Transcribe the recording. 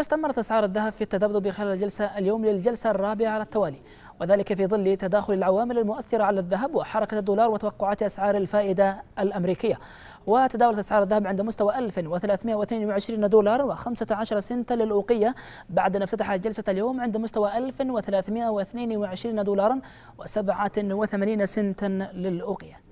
استمرت أسعار الذهب في التذبذب خلال الجلسة اليوم للجلسة الرابعة على التوالي وذلك في ظل تداخل العوامل المؤثرة على الذهب وحركة الدولار وتوقعات أسعار الفائدة الأمريكية وتداولت أسعار الذهب عند مستوى 1322 دولار و15 سنتا للأوقية بعد أن افتتحت جلسة اليوم عند مستوى 1322 دولارا و87 سنتا للأوقية